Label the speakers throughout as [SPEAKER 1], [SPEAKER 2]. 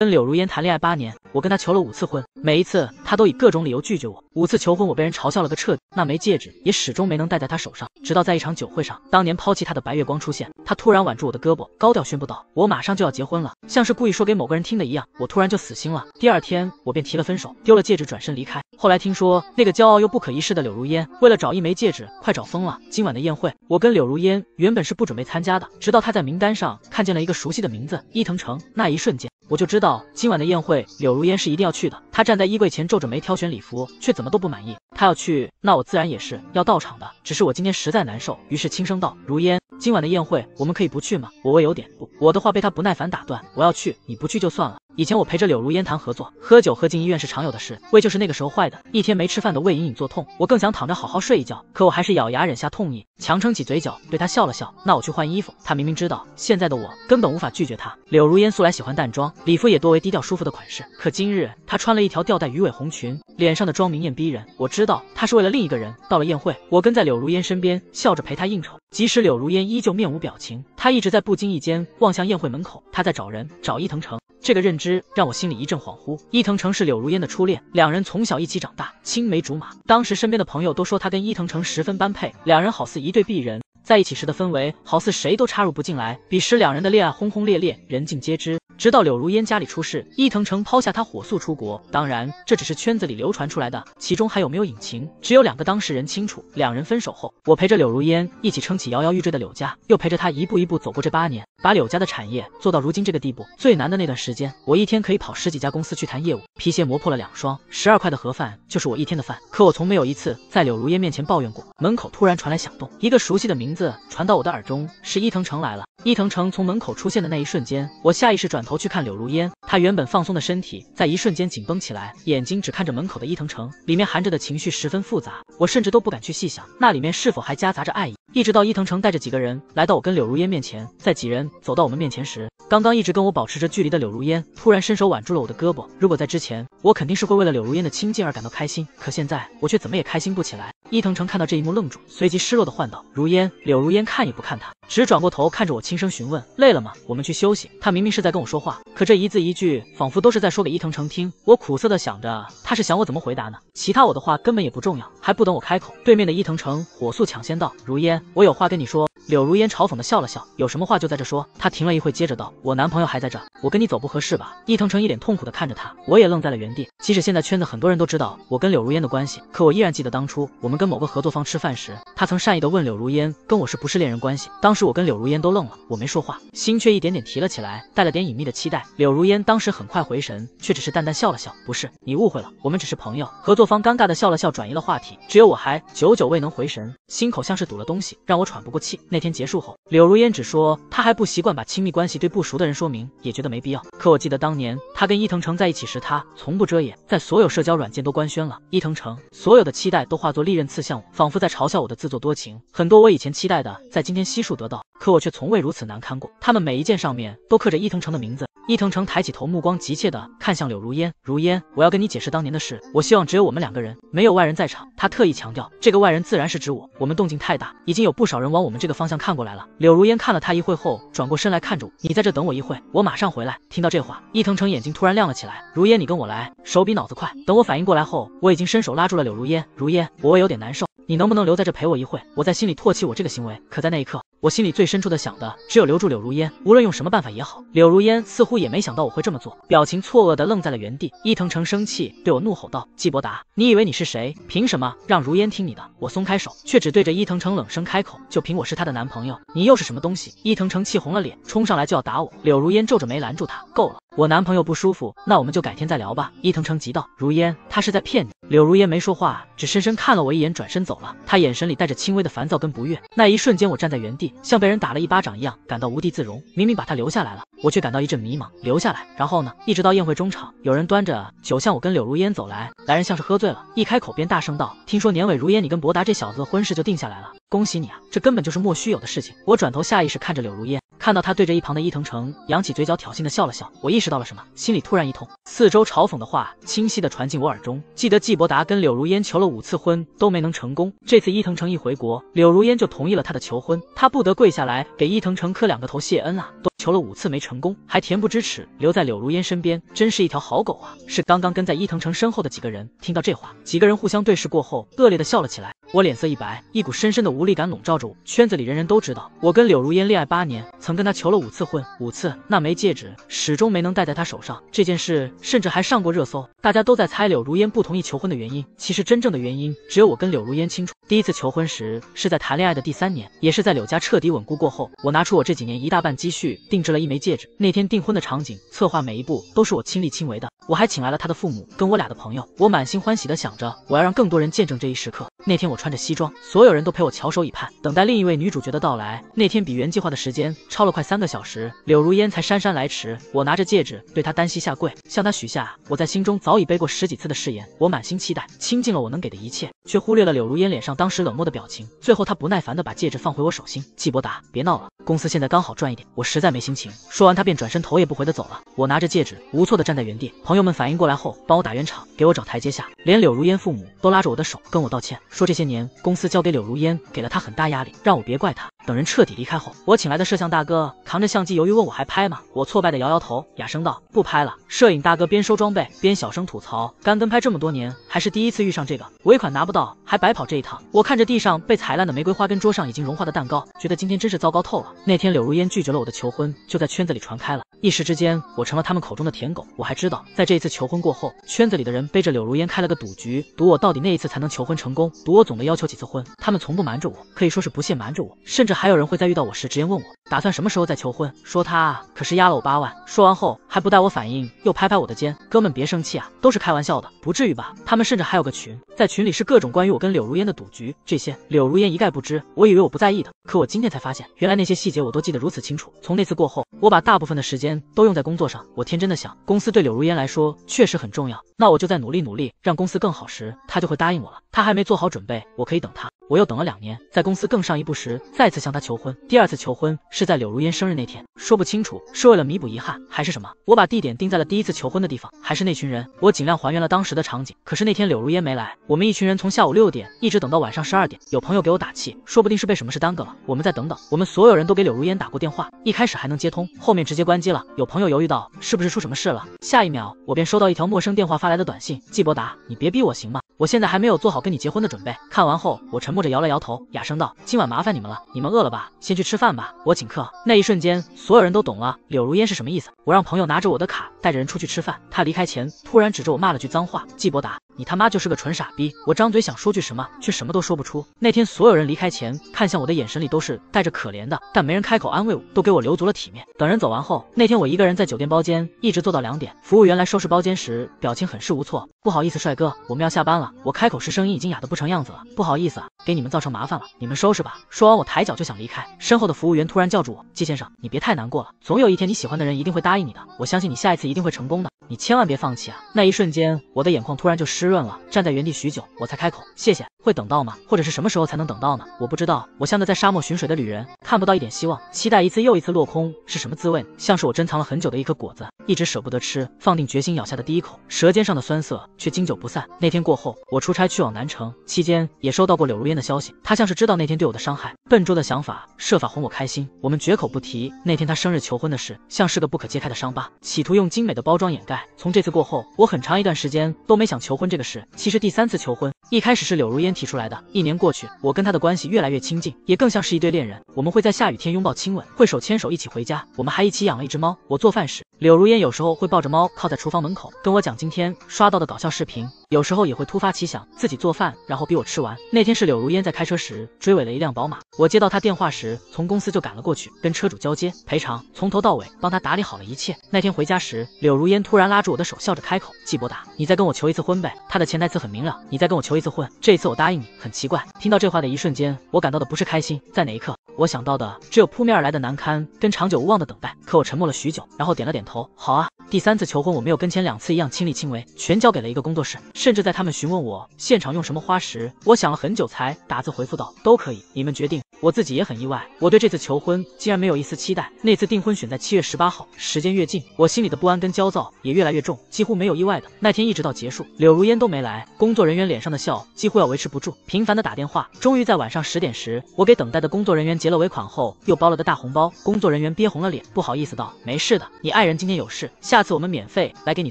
[SPEAKER 1] 跟柳如烟谈恋爱八年，我跟她求了五次婚，每一次她都以各种理由拒绝我。五次求婚，我被人嘲笑了个彻底，那枚戒指也始终没能戴在她手上。直到在一场酒会上，当年抛弃她的白月光出现，她突然挽住我的胳膊，高调宣布道：“我马上就要结婚了。”像是故意说给某个人听的一样，我突然就死心了。第二天，我便提了分手，丢了戒指，转身离开。后来听说，那个骄傲又不可一世的柳如烟，为了找一枚戒指，快找疯了。今晚的宴会，我跟柳如烟原本是不准备参加的，直到她在名单上看见了一个熟悉的名字——伊藤城。那一瞬间。我就知道今晚的宴会，柳如烟是一定要去的。她站在衣柜前皱着眉挑选礼服，却怎么都不满意。她要去，那我自然也是要到场的。只是我今天实在难受，于是轻声道：“如烟。”今晚的宴会，我们可以不去吗？我胃有点……不，我的话被他不耐烦打断。我要去，你不去就算了。以前我陪着柳如烟谈合作，喝酒喝进医院是常有的事，胃就是那个时候坏的。一天没吃饭的胃隐隐作痛，我更想躺着好好睡一觉，可我还是咬牙忍下痛意，强撑起嘴角对他笑了笑。那我去换衣服。他明明知道现在的我根本无法拒绝他。柳如烟素来喜欢淡妆，礼服也多为低调舒服的款式，可今日她穿了一条吊带鱼尾红裙，脸上的妆明艳逼人。我知道她是为了另一个人。到了宴会，我跟在柳如烟身边，笑着陪她应酬，即使柳如烟。依旧面无表情，他一直在不经意间望向宴会门口。他在找人，找伊藤城。这个认知让我心里一阵恍惚。伊藤城是柳如烟的初恋，两人从小一起长大，青梅竹马。当时身边的朋友都说他跟伊藤城十分般配，两人好似一对璧人，在一起时的氛围好似谁都插入不进来。彼时两人的恋爱轰轰烈烈，人尽皆知。直到柳如烟家里出事，伊藤城抛下他火速出国。当然，这只是圈子里流传出来的，其中还有没有隐情，只有两个当事人清楚。两人分手后，我陪着柳如烟一起撑起摇摇欲坠的柳家，又陪着他一步一步走过这八年，把柳家的产业做到如今这个地步。最难的那段时间，我一天可以跑十几家公司去谈业务，皮鞋磨破了两双，十二块的盒饭就是我一天的饭。可我从没有一次在柳如烟面前抱怨过。门口突然传来响动，一个熟悉的名字传到我的耳中，是伊藤城来了。伊藤城从门口出现的那一瞬间，我下意识转。头去看柳如烟，她原本放松的身体在一瞬间紧绷起来，眼睛只看着门口的伊藤城，里面含着的情绪十分复杂，我甚至都不敢去细想那里面是否还夹杂着爱意。一直到伊藤城带着几个人来到我跟柳如烟面前，在几人走到我们面前时，刚刚一直跟我保持着距离的柳如烟突然伸手挽住了我的胳膊。如果在之前，我肯定是会为了柳如烟的亲近而感到开心，可现在我却怎么也开心不起来。伊藤城看到这一幕愣住，随即失落的唤道：“如烟。”柳如烟看也不看他，只转过头看着我，轻声询问：“累了吗？我们去休息。”他明明是在跟我说。话可这一字一句仿佛都是在说给伊藤诚听，我苦涩的想着，他是想我怎么回答呢？其他我的话根本也不重要。还不等我开口，对面的伊藤诚火速抢先道：“如烟，我有话跟你说。”柳如烟嘲讽的笑了笑：“有什么话就在这说。”他停了一会，接着道：“我男朋友还在这，我跟你走不合适吧？”伊藤诚一脸痛苦的看着他，我也愣在了原地。即使现在圈子很多人都知道我跟柳如烟的关系，可我依然记得当初我们跟某个合作方吃饭时，他曾善意的问柳如烟跟我是不是恋人关系。当时我跟柳如烟都愣了，我没说话，心却一点点提了起来，带了点隐秘。期待柳如烟当时很快回神，却只是淡淡笑了笑。不是你误会了，我们只是朋友。合作方尴尬的笑了笑，转移了话题。只有我还久久未能回神，心口像是堵了东西，让我喘不过气。那天结束后，柳如烟只说她还不习惯把亲密关系对不熟的人说明，也觉得没必要。可我记得当年。他跟伊藤城在一起时，他从不遮掩，在所有社交软件都官宣了伊藤城，所有的期待都化作利刃刺向我，仿佛在嘲笑我的自作多情。很多我以前期待的，在今天悉数得到，可我却从未如此难堪过。他们每一件上面都刻着伊藤城的名字。伊藤城抬起头，目光急切地看向柳如烟。如烟，我要跟你解释当年的事。我希望只有我们两个人，没有外人在场。他特意强调，这个外人自然是指我。我们动静太大，已经有不少人往我们这个方向看过来了。柳如烟看了他一会后，转过身来看着我：“你在这等我一会我马上回来。”听到这话，伊藤城眼睛。突然亮了起来，如烟，你跟我来，手比脑子快。等我反应过来后，我已经伸手拉住了柳如烟。如烟，我胃有点难受，你能不能留在这陪我一会？我在心里唾弃我这个行为，可在那一刻，我心里最深处的想的只有留住柳如烟，无论用什么办法也好。柳如烟似乎也没想到我会这么做，表情错愕的愣在了原地。伊藤诚生气对我怒吼道：“季伯达，你以为你是谁？凭什么让如烟听你的？”我松开手，却只对着伊藤诚冷声开口：“就凭我是她的男朋友，你又是什么东西？”伊藤诚气红了脸，冲上来就要打我。柳如烟皱着眉拦住他：“够了。”我男朋友不舒服，那我们就改天再聊吧。伊藤诚急道，如烟，他是在骗你。柳如烟没说话，只深深看了我一眼，转身走了。他眼神里带着轻微的烦躁跟不悦。那一瞬间，我站在原地，像被人打了一巴掌一样，感到无地自容。明明把他留下来了，我却感到一阵迷茫。留下来，然后呢？一直到宴会中场，有人端着酒向我跟柳如烟走来。来人像是喝醉了，一开口便大声道：“听说年尾如烟，你跟博达这小子的婚事就定下来了，恭喜你啊！”这根本就是莫须有的事情。我转头下意识看着柳如烟。看到他对着一旁的伊藤城扬起嘴角，挑衅的笑了笑，我意识到了什么，心里突然一痛，四周嘲讽的话清晰的传进我耳中。记得季伯达跟柳如烟求了五次婚都没能成功，这次伊藤城一回国，柳如烟就同意了他的求婚，他不得跪下来给伊藤城磕两个头谢恩啊！都求了五次没成功，还恬不知耻留在柳如烟身边，真是一条好狗啊！是刚刚跟在伊藤城身后的几个人听到这话，几个人互相对视过后，恶劣的笑了起来。我脸色一白，一股深深的无力感笼罩着我。圈子里人人都知道，我跟柳如烟恋爱八年，曾跟她求了五次婚，五次那枚戒指始终没能戴在她手上。这件事甚至还上过热搜，大家都在猜柳如烟不同意求婚的原因。其实真正的原因只有我跟柳如烟清楚。第一次求婚时是在谈恋爱的第三年，也是在柳家彻底稳固过后，我拿出我这几年一大半积蓄定制了一枚戒指。那天订婚的场景策划每一步都是我亲力亲为的，我还请来了她的父母跟我俩的朋友。我满心欢喜地想着，我要让更多人见证这一时刻。那天我。穿着西装，所有人都陪我翘首以盼，等待另一位女主角的到来。那天比原计划的时间超了快三个小时，柳如烟才姗姗来迟。我拿着戒指，对她单膝下跪，向她许下我在心中早已背过十几次的誓言。我满心期待，倾尽了我能给的一切，却忽略了柳如烟脸上当时冷漠的表情。最后，她不耐烦地把戒指放回我手心。季伯达，别闹了，公司现在刚好赚一点，我实在没心情。说完，她便转身，头也不回地走了。我拿着戒指，无措地站在原地。朋友们反应过来后，帮我打圆场，给我找台阶下，连柳如烟父母都拉着我的手跟我道歉，说这些。年公司交给柳如烟，给了她很大压力，让我别怪她。等人彻底离开后，我请来的摄像大哥扛着相机，犹豫问我还拍吗？我挫败的摇摇头，哑声道不拍了。摄影大哥边收装备边小声吐槽：干跟拍这么多年，还是第一次遇上这个，尾款拿不到还白跑这一趟。我看着地上被踩烂的玫瑰花跟桌上已经融化的蛋糕，觉得今天真是糟糕透了。那天柳如烟拒绝了我的求婚，就在圈子里传开了，一时之间我成了他们口中的舔狗。我还知道，在这一次求婚过后，圈子里的人背着柳如烟开了个赌局，赌我到底那一次才能求婚成功，赌我总的要求几次婚。他们从不瞒着我，可以说是不屑瞒着我，甚至。还有人会在遇到我时直言问我打算什么时候再求婚，说他可是压了我八万。说完后还不待我反应，又拍拍我的肩，哥们别生气啊，都是开玩笑的，不至于吧？他们甚至还有个群，在群里是各种关于我跟柳如烟的赌局，这些柳如烟一概不知。我以为我不在意的，可我今天才发现，原来那些细节我都记得如此清楚。从那次过后，我把大部分的时间都用在工作上。我天真的想，公司对柳如烟来说确实很重要，那我就再努力努力，让公司更好时，她就会答应我了。她还没做好准备，我可以等她。我又等了两年，在公司更上一步时，再次向他求婚。第二次求婚是在柳如烟生日那天，说不清楚是为了弥补遗憾还是什么。我把地点定在了第一次求婚的地方，还是那群人。我尽量还原了当时的场景。可是那天柳如烟没来，我们一群人从下午六点一直等到晚上十二点。有朋友给我打气，说不定是被什么事耽搁了，我们再等等。我们所有人都给柳如烟打过电话，一开始还能接通，后面直接关机了。有朋友犹豫到是不是出什么事了，下一秒我便收到一条陌生电话发来的短信：季伯达，你别逼我行吗？我现在还没有做好跟你结婚的准备。看完后我沉默。摸着摇了摇头，哑声道：“今晚麻烦你们了，你们饿了吧，先去吃饭吧，我请客。”那一瞬间，所有人都懂了柳如烟是什么意思。我让朋友拿着我的卡带着人出去吃饭，他离开前突然指着我骂了句脏话：“季伯达。”你他妈就是个纯傻逼！我张嘴想说句什么，却什么都说不出。那天所有人离开前，看向我的眼神里都是带着可怜的，但没人开口安慰我，都给我留足了体面。等人走完后，那天我一个人在酒店包间一直坐到两点。服务员来收拾包间时，表情很是无措。不好意思，帅哥，我们要下班了。我开口时声音已经哑得不成样子了。不好意思啊，给你们造成麻烦了，你们收拾吧。说完，我抬脚就想离开，身后的服务员突然叫住我：“季先生，你别太难过了，总有一天你喜欢的人一定会答应你的。我相信你下一次一定会成功的，你千万别放弃啊！”那一瞬间，我的眼眶突然就湿。润了，站在原地许久，我才开口：“谢谢，会等到吗？或者是什么时候才能等到呢？我不知道。我像个在沙漠寻水的旅人，看不到一点希望，期待一次又一次落空是什么滋味？像是我珍藏了很久的一颗果子，一直舍不得吃，放定决心咬下的第一口，舌尖上的酸涩却经久不散。那天过后，我出差去往南城，期间也收到过柳如烟的消息，她像是知道那天对我的伤害，笨拙的想法设法哄我开心。我们绝口不提那天她生日求婚的事，像是个不可揭开的伤疤，企图用精美的包装掩盖。从这次过后，我很长一段时间都没想求婚这。的事，其实第三次求婚一开始是柳如烟提出来的。一年过去，我跟她的关系越来越亲近，也更像是一对恋人。我们会在下雨天拥抱亲吻，会手牵手一起回家。我们还一起养了一只猫。我做饭时。柳如烟有时候会抱着猫靠在厨房门口跟我讲今天刷到的搞笑视频，有时候也会突发奇想自己做饭，然后逼我吃完。那天是柳如烟在开车时追尾了一辆宝马，我接到他电话时从公司就赶了过去，跟车主交接赔偿，从头到尾帮他打理好了一切。那天回家时，柳如烟突然拉住我的手，笑着开口：“季伯达，你再跟我求一次婚呗。”他的潜台词很明了，你再跟我求一次婚，这一次我答应你。很奇怪，听到这话的一瞬间，我感到的不是开心，在哪一刻，我想到的只有扑面而来的难堪跟长久无望的等待。可我沉默了许久，然后点了点头。头，好啊，第三次求婚我没有跟前两次一样亲力亲为，全交给了一个工作室。甚至在他们询问我现场用什么花时，我想了很久才打字回复道：都可以，你们决定。我自己也很意外，我对这次求婚竟然没有一丝期待。那次订婚选在七月十八号，时间越近，我心里的不安跟焦躁也越来越重，几乎没有意外的那天一直到结束，柳如烟都没来，工作人员脸上的笑几乎要维持不住，频繁的打电话，终于在晚上十点时，我给等待的工作人员结了尾款后，又包了个大红包，工作人员憋红了脸，不好意思道：没事的，你爱人。今天有事，下次我们免费来给你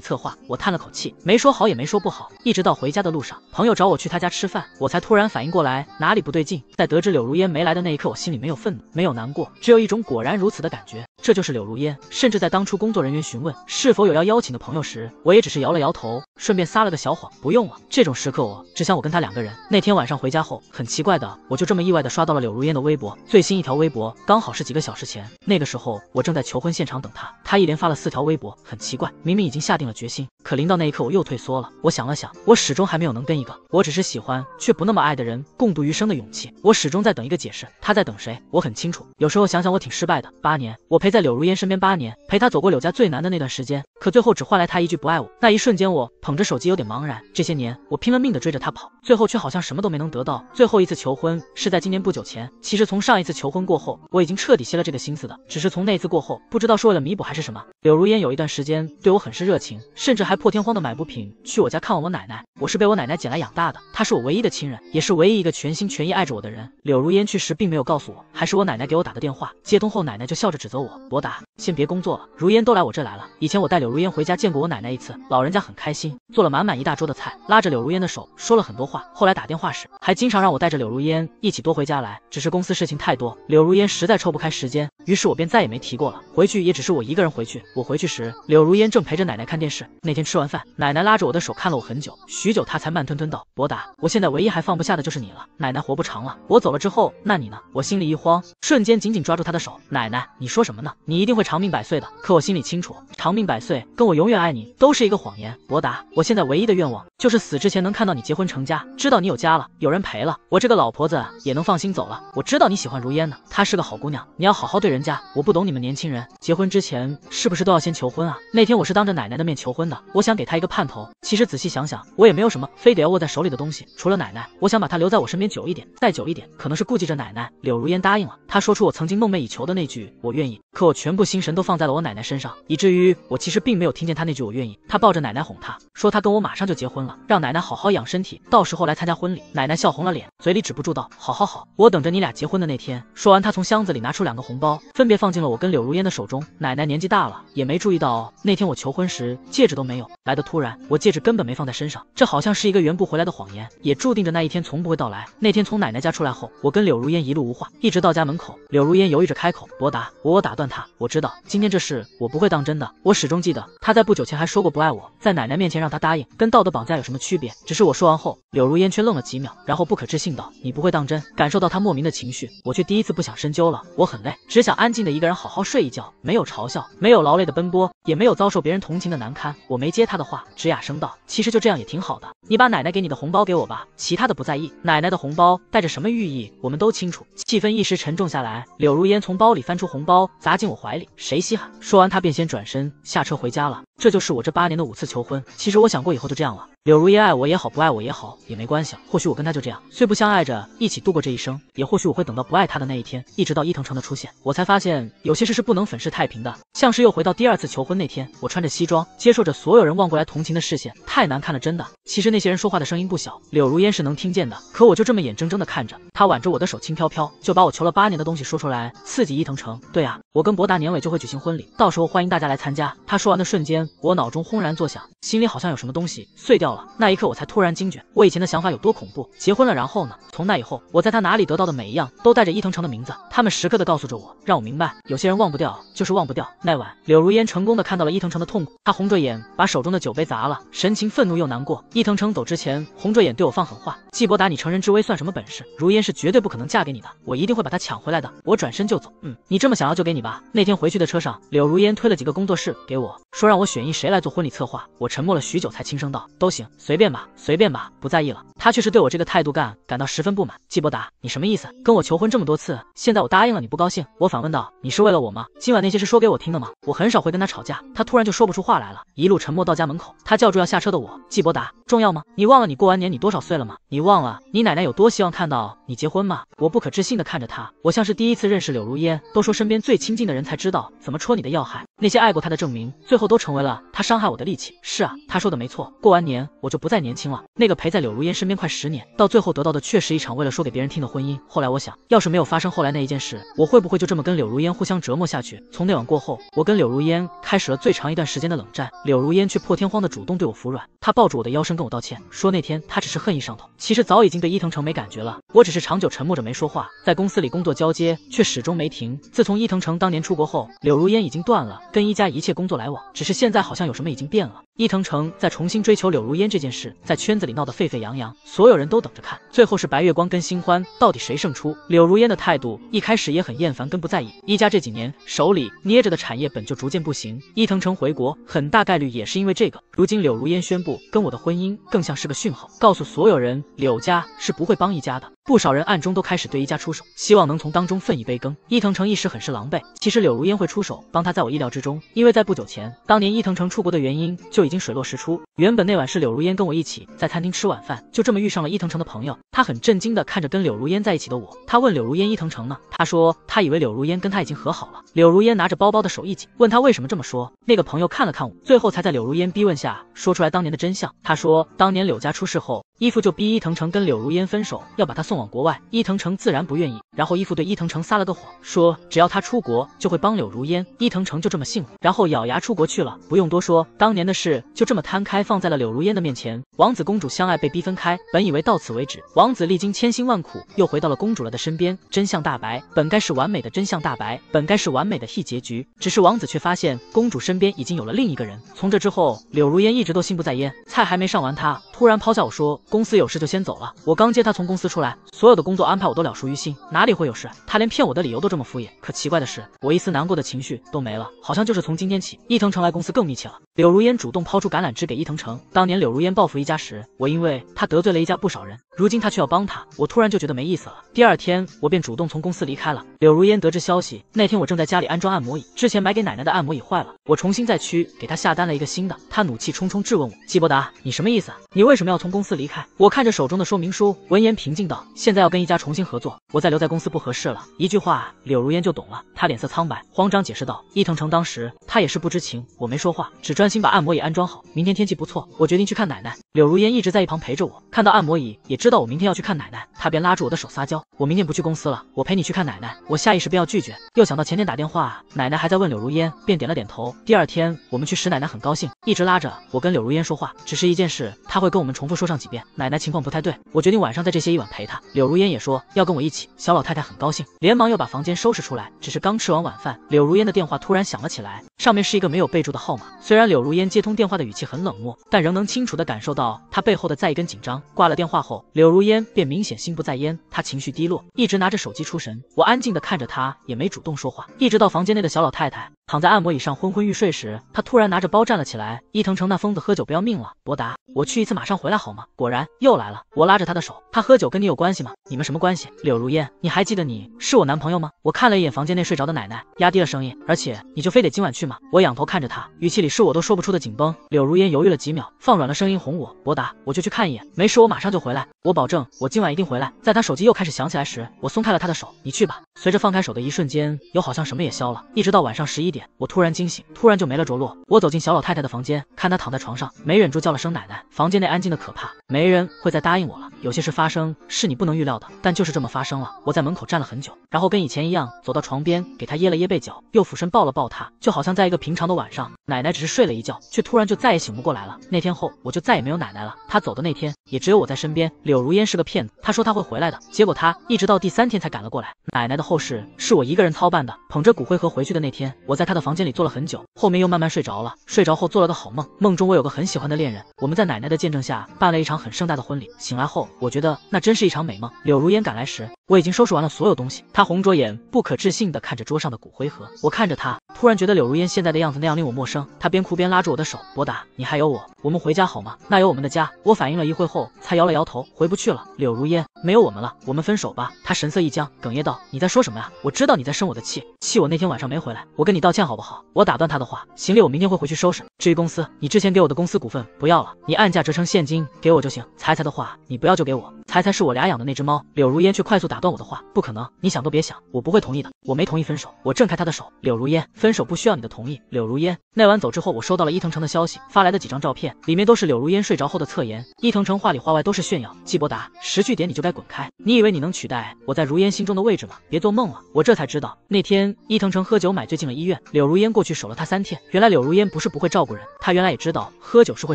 [SPEAKER 1] 策划。我叹了口气，没说好也没说不好，一直到回家的路上，朋友找我去他家吃饭，我才突然反应过来哪里不对劲。在得知柳如烟没来的那一刻，我心里没有愤怒，没有难过，只有一种果然如此的感觉。这就是柳如烟。甚至在当初工作人员询问是否有要邀请的朋友时，我也只是摇了摇头，顺便撒了个小谎，不用了。这种时刻，我只想我跟他两个人。那天晚上回家后，很奇怪的，我就这么意外的刷到了柳如烟的微博，最新一条微博刚好是几个小时前。那个时候，我正在求婚现场等他，他一连发了。四条微博很奇怪，明明已经下定了决心，可临到那一刻我又退缩了。我想了想，我始终还没有能跟一个我只是喜欢却不那么爱的人共度余生的勇气。我始终在等一个解释，他在等谁？我很清楚，有时候想想我挺失败的。八年，我陪在柳如烟身边八年，陪她走过柳家最难的那段时间，可最后只换来她一句不爱我。那一瞬间，我捧着手机有点茫然。这些年，我拼了命的追着她跑，最后却好像什么都没能得到。最后一次求婚是在今年不久前，其实从上一次求婚过后，我已经彻底歇了这个心思的，只是从那次过后，不知道是为了弥补还是什么。柳如烟有一段时间对我很是热情，甚至还破天荒的买补品去我家看望我奶奶。我是被我奶奶捡来养大的，她是我唯一的亲人，也是唯一一个全心全意爱着我的人。柳如烟去时并没有告诉我，还是我奶奶给我打的电话。接通后，奶奶就笑着指责我：“博达，先别工作了，如烟都来我这来了。以前我带柳如烟回家见过我奶奶一次，老人家很开心，做了满满一大桌的菜，拉着柳如烟的手说了很多话。后来打电话时，还经常让我带着柳如烟一起多回家来。只是公司事情太多，柳如烟实在抽不开时间，于是我便再也没提过了。回去也只是我一个人回去。”我回去时，柳如烟正陪着奶奶看电视。那天吃完饭，奶奶拉着我的手看了我很久，许久她才慢吞吞道：“博达，我现在唯一还放不下的就是你了。奶奶活不长了，我走了之后，那你呢？”我心里一慌，瞬间紧紧抓住她的手。奶奶，你说什么呢？你一定会长命百岁的。可我心里清楚，长命百岁跟我永远爱你都是一个谎言。博达，我现在唯一的愿望就是死之前能看到你结婚成家，知道你有家了，有人陪了，我这个老婆子也能放心走了。我知道你喜欢如烟呢，她是个好姑娘，你要好好对人家。我不懂你们年轻人，结婚之前是不是？都要先求婚啊！那天我是当着奶奶的面求婚的，我想给她一个盼头。其实仔细想想，我也没有什么非得要握在手里的东西，除了奶奶，我想把她留在我身边久一点，再久一点。可能是顾忌着奶奶，柳如烟答应了。她说出我曾经梦寐以求的那句我愿意。可我全部心神都放在了我奶奶身上，以至于我其实并没有听见她那句我愿意。她抱着奶奶哄她说她跟我马上就结婚了，让奶奶好好养身体，到时候来参加婚礼。奶奶笑红了脸，嘴里止不住道：好好好，我等着你俩结婚的那天。说完，她从箱子里拿出两个红包，分别放进了我跟柳如烟的手中。奶奶年纪大了。也没注意到那天我求婚时戒指都没有，来的突然，我戒指根本没放在身上，这好像是一个圆不回来的谎言，也注定着那一天从不会到来。那天从奶奶家出来后，我跟柳如烟一路无话，一直到家门口，柳如烟犹豫着开口：“博达，我我打断他，我知道今天这事我不会当真的，我始终记得他在不久前还说过不爱我，在奶奶面前让他答应，跟道德绑架有什么区别？只是我说完后，柳如烟却愣了几秒，然后不可置信道：你不会当真？感受到他莫名的情绪，我却第一次不想深究了，我很累，只想安静的一个人好好睡一觉，没有嘲笑，没有劳累。奔波也没有遭受别人同情的难堪，我没接他的话，只哑声道：“其实就这样也挺好的。你把奶奶给你的红包给我吧，其他的不在意。奶奶的红包带着什么寓意，我们都清楚。”气氛一时沉重下来，柳如烟从包里翻出红包，砸进我怀里，谁稀罕？说完，她便先转身下车回家了。这就是我这八年的五次求婚。其实我想过以后就这样了。柳如烟爱我也好，不爱我也好，也没关系。或许我跟他就这样，虽不相爱着一起度过这一生，也或许我会等到不爱他的那一天，一直到伊藤诚的出现，我才发现有些事是不能粉饰太平的。像是又回到第二次求婚那天，我穿着西装，接受着所有人望过来同情的视线，太难看了，真的。其实那些人说话的声音不小，柳如烟是能听见的，可我就这么眼睁睁地看着他挽着我的手，轻飘飘就把我求了八年的东西说出来，刺激伊藤诚。对啊，我跟博达年尾就会举行婚礼，到时候欢迎大家来参加。他说完的瞬间。我脑中轰然作响，心里好像有什么东西碎掉了。那一刻，我才突然惊觉，我以前的想法有多恐怖。结婚了，然后呢？从那以后，我在他哪里得到的每一样，都带着伊藤城的名字。他们时刻的告诉着我，让我明白，有些人忘不掉，就是忘不掉。那晚，柳如烟成功的看到了伊藤城的痛苦，她红着眼把手中的酒杯砸了，神情愤怒又难过。伊藤城走之前，红着眼对我放狠话：季伯达，你乘人之危算什么本事？如烟是绝对不可能嫁给你的，我一定会把她抢回来的。我转身就走。嗯，你这么想要就给你吧。那天回去的车上，柳如烟推了几个工作室给我，说让我选。选一谁来做婚礼策划？我沉默了许久，才轻声道：“都行，随便吧，随便吧，不在意了。”他却是对我这个态度干感到十分不满。季伯达，你什么意思？跟我求婚这么多次，现在我答应了你不高兴？我反问道：“你是为了我吗？今晚那些是说给我听的吗？”我很少会跟他吵架，他突然就说不出话来了，一路沉默到家门口。他叫住要下车的我：“季伯达，重要吗？你忘了你过完年你多少岁了吗？你忘了你奶奶有多希望看到你结婚吗？”我不可置信地看着他，我像是第一次认识柳如烟，都说身边最亲近的人才知道怎么戳你的要害。那些爱过他的证明，最后都成为了。他伤害我的力气。是啊，他说的没错。过完年我就不再年轻了。那个陪在柳如烟身边快十年，到最后得到的确实一场为了说给别人听的婚姻。后来我想，要是没有发生后来那一件事，我会不会就这么跟柳如烟互相折磨下去？从那晚过后，我跟柳如烟开始了最长一段时间的冷战。柳如烟却破天荒的主动对我服软，她抱住我的腰身跟我道歉，说那天她只是恨意上头，其实早已经被伊藤城没感觉了。我只是长久沉默着没说话，在公司里工作交接却始终没停。自从伊藤城当年出国后，柳如烟已经断了跟伊家一切工作来往，只是现在。但好像有什么已经变了。伊藤诚在重新追求柳如烟这件事，在圈子里闹得沸沸扬扬，所有人都等着看最后是白月光跟新欢到底谁胜出。柳如烟的态度一开始也很厌烦，跟不在意。伊家这几年手里捏着的产业本就逐渐不行，伊藤诚回国很大概率也是因为这个。如今柳如烟宣布跟我的婚姻，更像是个讯号，告诉所有人柳家是不会帮伊家的。不少人暗中都开始对伊家出手，希望能从当中分一杯羹。伊藤诚一时很是狼狈。其实柳如烟会出手帮他，在我意料之中，因为在不久前，当年伊藤诚出国的原因就。已经水落石出。原本那晚是柳如烟跟我一起在餐厅吃晚饭，就这么遇上了伊藤城的朋友。他很震惊的看着跟柳如烟在一起的我，他问柳如烟：“伊藤城呢？”他说他以为柳如烟跟他已经和好了。柳如烟拿着包包的手一紧，问他为什么这么说。那个朋友看了看我，最后才在柳如烟逼问下说出来当年的真相。他说当年柳家出事后，伊父就逼伊藤城跟柳如烟分手，要把他送往国外。伊藤城自然不愿意，然后伊父对伊藤城撒了个谎，说只要他出国就会帮柳如烟。伊藤城就这么信了，然后咬牙出国去了。不用多说，当年的事。就这么摊开放在了柳如烟的面前，王子公主相爱被逼分开，本以为到此为止，王子历经千辛万苦又回到了公主了的身边，真相大白，本该是完美的真相大白，本该是完美的戏结局，只是王子却发现公主身边已经有了另一个人，从这之后，柳如烟一直都心不在焉，菜还没上完，她突然抛下我说公司有事就先走了。我刚接他从公司出来，所有的工作安排我都了熟于心，哪里会有事？他连骗我的理由都这么敷衍。可奇怪的是，我一丝难过的情绪都没了，好像就是从今天起，伊藤诚来公司更密切了。柳如烟主动抛出橄榄枝给伊藤诚。当年柳如烟报复一家时，我因为他得罪了一家不少人，如今他却要帮他，我突然就觉得没意思了。第二天，我便主动从公司离开了。柳如烟得知消息那天，我正在家里安装按摩椅，之前买给奶奶的按摩椅坏了，我重新再去给她下单了一个新的。她怒气冲冲质问我：季伯达，你什么意思？你？为什么要从公司离开？我看着手中的说明书，闻言平静道：“现在要跟一家重新合作，我再留在公司不合适了。”一句话，柳如烟就懂了。她脸色苍白，慌张解释道：“伊藤诚当时他也是不知情。”我没说话，只专心把按摩椅安装好。明天天气不错，我决定去看奶奶。柳如烟一直在一旁陪着我，看到按摩椅也知道我明天要去看奶奶，她便拉住我的手撒娇：“我明天不去公司了，我陪你去看奶奶。”我下意识便要拒绝，又想到前天打电话，奶奶还在问柳如烟，便点了点头。第二天我们去石奶奶，很高兴，一直拉着我跟柳如烟说话。只是一件事，她会跟。跟我们重复说上几遍，奶奶情况不太对，我决定晚上再这些一晚陪她。柳如烟也说要跟我一起，小老太太很高兴，连忙又把房间收拾出来。只是刚吃完晚饭，柳如烟的电话突然响了起来，上面是一个没有备注的号码。虽然柳如烟接通电话的语气很冷漠，但仍能清楚地感受到她背后的在一根紧张。挂了电话后，柳如烟便明显心不在焉，她情绪低落，一直拿着手机出神。我安静地看着她，也没主动说话，一直到房间内的小老太太。躺在按摩椅上昏昏欲睡时，他突然拿着包站了起来。伊藤城那疯子喝酒不要命了。博达，我去一次，马上回来好吗？果然又来了。我拉着他的手，他喝酒跟你有关系吗？你们什么关系？柳如烟，你还记得你是我男朋友吗？我看了一眼房间内睡着的奶奶，压低了声音。而且你就非得今晚去吗？我仰头看着他，语气里是我都说不出的紧绷。柳如烟犹豫了几秒，放软了声音哄我。博达，我就去看一眼，没事，我马上就回来，我保证，我今晚一定回来。在他手机又开始响起来时，我松开了他的手。你去吧。随着放开手的一瞬间，有好像什么也消了。一直到晚上十一点。我突然惊醒，突然就没了着落。我走进小老太太的房间，看她躺在床上，没忍住叫了声奶奶。房间内安静的可怕，没人会再答应我了。有些事发生是你不能预料的，但就是这么发生了。我在门口站了很久，然后跟以前一样走到床边，给她掖了掖被角，又俯身抱了抱她，就好像在一个平常的晚上，奶奶只是睡了一觉，却突然就再也醒不过来了。那天后，我就再也没有奶奶了。她走的那天，也只有我在身边。柳如烟是个骗子，她说她会回来的，结果她一直到第三天才赶了过来。奶奶的后事是我一个人操办的。捧着骨灰盒回去的那天，我在。他的房间里坐了很久，后面又慢慢睡着了。睡着后做了个好梦，梦中我有个很喜欢的恋人，我们在奶奶的见证下办了一场很盛大的婚礼。醒来后，我觉得那真是一场美梦。柳如烟赶来时，我已经收拾完了所有东西。她红着眼，不可置信地看着桌上的骨灰盒。我看着她，突然觉得柳如烟现在的样子那样令我陌生。她边哭边拉住我的手：“博达，你还有我，我们回家好吗？那有我们的家。”我反应了一会后，才摇了摇头：“回不去了。”柳如烟，没有我们了，我们分手吧。”她神色一僵，哽咽道：“你在说什么呀？我知道你在生我的气，气我那天晚上没回来，我跟你道歉。”欠好不好？我打断他的话。行李我明天会回去收拾。至于公司，你之前给我的公司股份不要了，你按价折成现金给我就行。财财的话，你不要就给我财财是我俩养的那只猫。柳如烟却快速打断我的话，不可能，你想都别想，我不会同意的。我没同意分手，我挣开他的手。柳如烟，分手不需要你的同意。柳如烟，那晚走之后，我收到了伊藤城的消息，发来的几张照片，里面都是柳如烟睡着后的侧颜。伊藤城话里话外都是炫耀。季伯达，识趣点你就该滚开，你以为你能取代我在如烟心中的位置吗？别做梦了。我这才知道，那天伊藤城喝酒买醉进了医院。柳如烟过去守了他三天，原来柳如烟不是不会照顾人，她原来也知道喝酒是会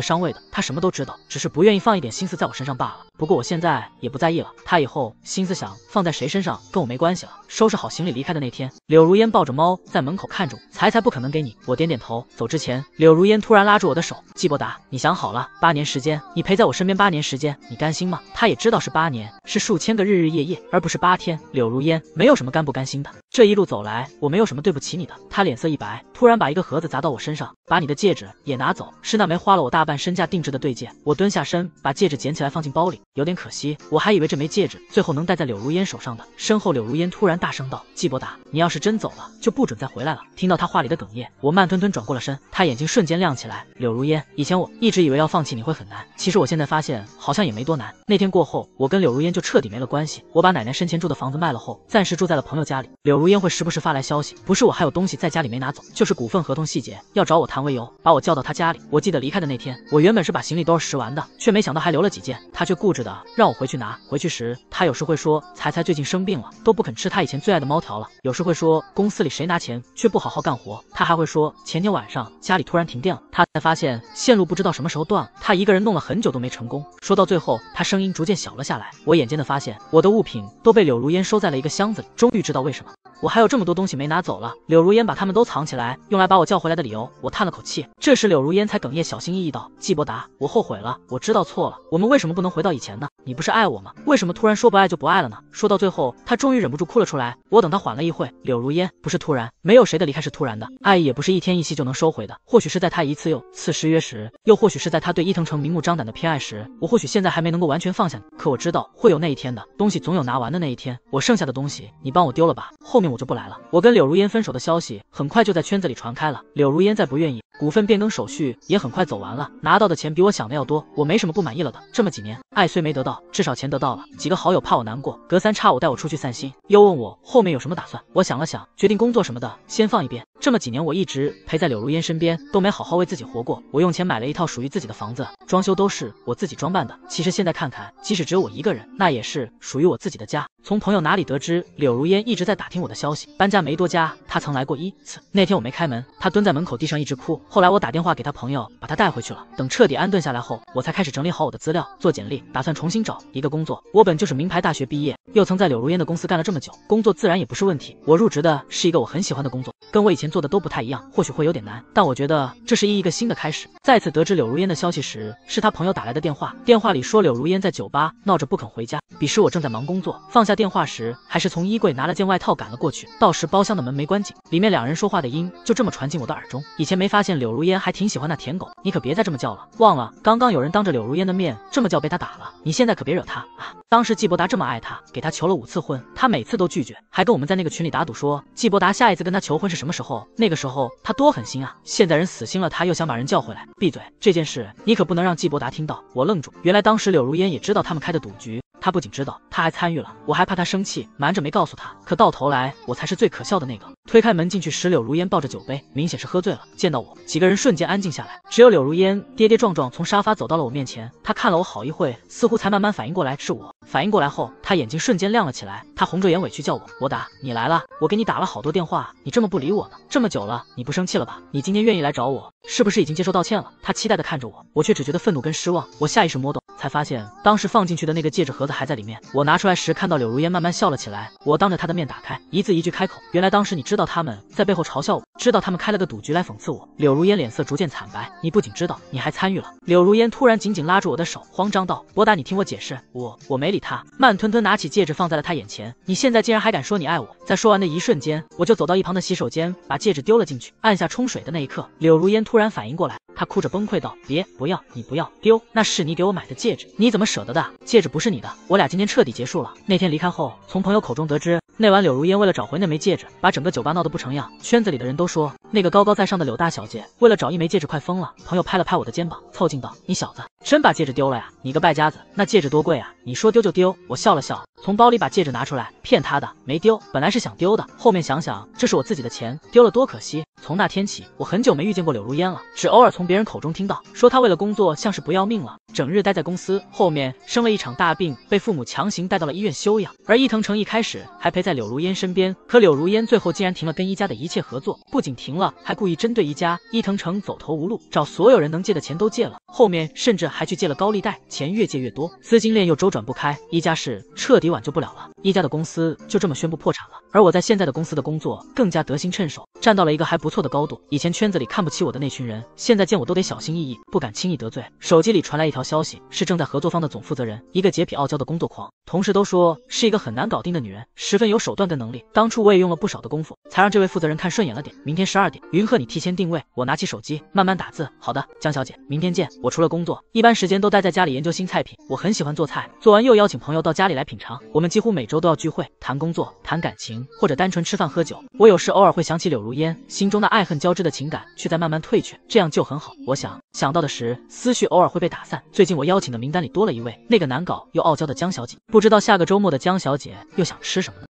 [SPEAKER 1] 伤胃的，她什么都知道，只是不愿意放一点心思在我身上罢了。不过我现在也不在意了，她以后心思想放在谁身上，跟我没关系了。收拾好行李离开的那天，柳如烟抱着猫在门口看着我，才才不可能给你。我点点头，走之前，柳如烟突然拉住我的手，季伯达，你想好了，八年时间，你陪在我身边八年时间，你甘心吗？她也知道是八年，是数千个日日夜夜，而不是八天。柳如烟没有什么甘不甘心的。这一路走来，我没有什么对不起你的。他脸色一白，突然把一个盒子砸到我身上，把你的戒指也拿走，是那枚花了我大半身价定制的对戒。我蹲下身，把戒指捡起来放进包里，有点可惜。我还以为这枚戒指最后能戴在柳如烟手上的。身后，柳如烟突然大声道：“季伯达，你要是真走了，就不准再回来了。”听到他话里的哽咽，我慢吞吞转过了身，他眼睛瞬间亮起来。柳如烟，以前我一直以为要放弃你会很难，其实我现在发现好像也没多难。那天过后，我跟柳如烟就彻底没了关系。我把奶奶生前住的房子卖了后，暂时住在了朋友家里。柳。如。如烟会时不时发来消息，不是我还有东西在家里没拿走，就是股份合同细节要找我谈为由把我叫到他家里。我记得离开的那天，我原本是把行李都拾完的，却没想到还留了几件。他却固执的让我回去拿。回去时，他有时会说才才最近生病了，都不肯吃他以前最爱的猫条了；有时会说公司里谁拿钱却不好好干活。他还会说前天晚上家里突然停电了，他才发现线路不知道什么时候断了，他一个人弄了很久都没成功。说到最后，他声音逐渐小了下来。我眼尖的发现，我的物品都被柳如烟收在了一个箱子里，终于知道为什么。我还有这么多东西没拿走了，柳如烟把他们都藏起来，用来把我叫回来的理由。我叹了口气，这时柳如烟才哽咽，小心翼翼道：“季伯达，我后悔了，我知道错了。我们为什么不能回到以前呢？你不是爱我吗？为什么突然说不爱就不爱了呢？”说到最后，他终于忍不住哭了出来。我等他缓了一会，柳如烟，不是突然，没有谁的离开是突然的，爱意也不是一天一夕就能收回的。或许是在他一次又一次失约时，又或许是在他对伊藤城明目张胆的偏爱时，我或许现在还没能够完全放下你，可我知道会有那一天的，东西总有拿完的那一天。我剩下的东西，你帮我丢了吧。后。我就不来了。我跟柳如烟分手的消息很快就在圈子里传开了。柳如烟再不愿意。股份变更手续也很快走完了，拿到的钱比我想的要多，我没什么不满意了的。这么几年，爱虽没得到，至少钱得到了。几个好友怕我难过，隔三差五带我出去散心，又问我后面有什么打算。我想了想，决定工作什么的先放一边。这么几年，我一直陪在柳如烟身边，都没好好为自己活过。我用钱买了一套属于自己的房子，装修都是我自己装扮的。其实现在看看，即使只有我一个人，那也是属于我自己的家。从朋友哪里得知，柳如烟一直在打听我的消息。搬家没多家，她曾来过一次，那天我没开门，她蹲在门口地上一直哭。后来我打电话给他朋友，把他带回去了。等彻底安顿下来后，我才开始整理好我的资料，做简历，打算重新找一个工作。我本就是名牌大学毕业，又曾在柳如烟的公司干了这么久，工作自然也不是问题。我入职的是一个我很喜欢的工作，跟我以前做的都不太一样，或许会有点难，但我觉得这是一一个新的开始。再次得知柳如烟的消息时，是她朋友打来的电话，电话里说柳如烟在酒吧闹着不肯回家。彼时我正在忙工作，放下电话时，还是从衣柜拿了件外套赶了过去。到时包厢的门没关紧，里面两人说话的音就这么传进我的耳中。以前没发现。柳如烟还挺喜欢那舔狗，你可别再这么叫了。忘了刚刚有人当着柳如烟的面这么叫，被他打了。你现在可别惹他。啊。当时季伯达这么爱他，给他求了五次婚，他每次都拒绝，还跟我们在那个群里打赌，说季伯达下一次跟他求婚是什么时候。那个时候他多狠心啊！现在人死心了，他又想把人叫回来。闭嘴！这件事你可不能让季伯达听到。我愣住，原来当时柳如烟也知道他们开的赌局。他不仅知道，他还参与了，我还怕他生气，瞒着没告诉他。可到头来，我才是最可笑的那个。推开门进去，石柳如烟抱着酒杯，明显是喝醉了。见到我，几个人瞬间安静下来，只有柳如烟跌跌撞撞从沙发走到了我面前。他看了我好一会，似乎才慢慢反应过来是我。反应过来后，他眼睛瞬间亮了起来。他红着眼，委屈叫我：“我打你来了，我给你打了好多电话，你这么不理我呢？这么久了，你不生气了吧？你今天愿意来找我，是不是已经接受道歉了？”他期待地看着我，我却只觉得愤怒跟失望。我下意识摸动，才发现当时放进去的那个戒指盒子还在里面。我拿出来时，看到柳如烟慢慢笑了起来。我当着她的面打开，一字一句开口：“原来当时你知道他们在背后嘲笑我，知道他们开了个赌局来讽刺我。”柳如烟脸色逐渐惨白。你不仅知道，你还参与了。柳如烟突然紧紧拉住我的手，慌张道：“博达，你听我解释，我我没。”他慢吞吞拿起戒指，放在了他眼前。你现在竟然还敢说你爱我？在说完的一瞬间，我就走到一旁的洗手间，把戒指丢了进去。按下冲水的那一刻，柳如烟突然反应过来，她哭着崩溃道：“别，不要，你不要丢，那是你给我买的戒指，你怎么舍得的？戒指不是你的，我俩今天彻底结束了。那天离开后，从朋友口中得知。”那晚，柳如烟为了找回那枚戒指，把整个酒吧闹得不成样。圈子里的人都说，那个高高在上的柳大小姐为了找一枚戒指快疯了。朋友拍了拍我的肩膀，凑近道：“你小子真把戒指丢了呀？你个败家子！那戒指多贵啊！你说丢就丢？”我笑了笑，从包里把戒指拿出来，骗他的没丢。本来是想丢的，后面想想，这是我自己的钱，丢了多可惜。从那天起，我很久没遇见过柳如烟了，只偶尔从别人口中听到，说她为了工作像是不要命了，整日待在公司。后面生了一场大病，被父母强行带到了医院休养。而伊藤诚一开始还陪。在柳如烟身边，可柳如烟最后竟然停了跟一家的一切合作，不仅停了，还故意针对一家。伊藤城走投无路，找所有人能借的钱都借了，后面甚至还去借了高利贷，钱越借越多，资金链又周转不开，一家是彻底挽救不了了。一家的公司就这么宣布破产了，而我在现在的公司的工作更加得心趁手，站到了一个还不错的高度。以前圈子里看不起我的那群人，现在见我都得小心翼翼，不敢轻易得罪。手机里传来一条消息，是正在合作方的总负责人，一个洁癖傲娇的工作狂，同事都说是一个很难搞定的女人，十分有手段跟能力。当初我也用了不少的功夫，才让这位负责人看顺眼了点。明天十二点，云鹤，你提前定位。我拿起手机慢慢打字。好的，江小姐，明天见。我除了工作，一般时间都待在家里研究新菜品。我很喜欢做菜，做完又邀请朋友到家里来品尝。我们几乎每周。都都要聚会，谈工作，谈感情，或者单纯吃饭喝酒。我有时偶尔会想起柳如烟心中的爱恨交织的情感，却在慢慢退却，这样就很好。我想想到的是，思绪偶尔会被打散。最近我邀请的名单里多了一位，那个难搞又傲娇的江小姐，不知道下个周末的江小姐又想吃什么。呢？